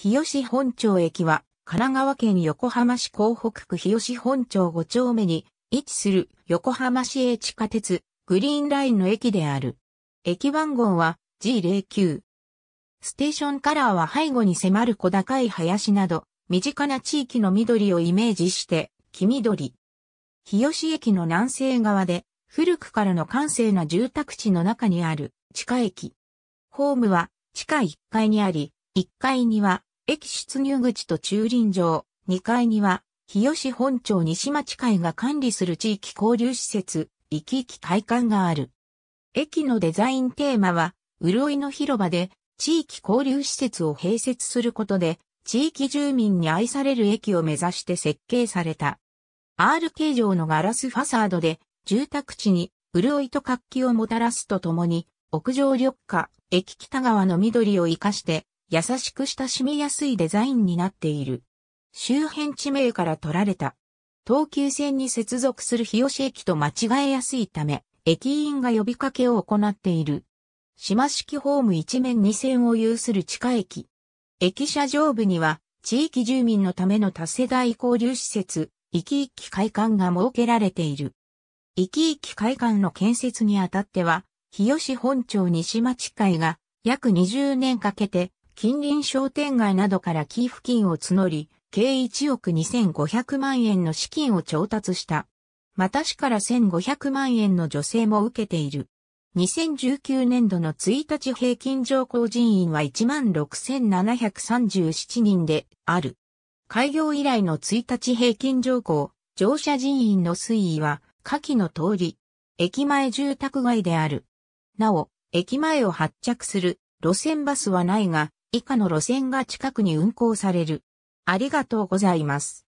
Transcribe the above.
日吉本町駅は、神奈川県横浜市港北区日吉本町5丁目に位置する横浜市営地下鉄グリーンラインの駅である。駅番号は G09。ステーションカラーは背後に迫る小高い林など、身近な地域の緑をイメージして、黄緑。日吉駅の南西側で、古くからの閑静な住宅地の中にある地下駅。ホームは地下1階にあり、1階には駅出入口と駐輪場、2階には、日吉本町西町会が管理する地域交流施設、生き生き会館がある。駅のデザインテーマは、潤いの広場で、地域交流施設を併設することで、地域住民に愛される駅を目指して設計された。R 形状のガラスファサードで、住宅地に潤いと活気をもたらすとともに、屋上緑化、駅北側の緑を活かして、優しく親しみやすいデザインになっている。周辺地名から取られた。東急線に接続する日吉駅と間違えやすいため、駅員が呼びかけを行っている。島式ホーム一面二線を有する地下駅。駅舎上部には、地域住民のための多世代交流施設、生き生き会館が設けられている。生き生き会館の建設にあたっては、日吉本町西町会が約20年かけて近隣商店街などから寄付金を募り、計1億2500万円の資金を調達した。また市から1500万円の助成も受けている。2019年度の1日平均上降人員は16,737人である。開業以来の1日平均上降、乗車人員の推移は、下記の通り、駅前住宅街である。なお、駅前を発着する路線バスはないが、以下の路線が近くに運行される。ありがとうございます。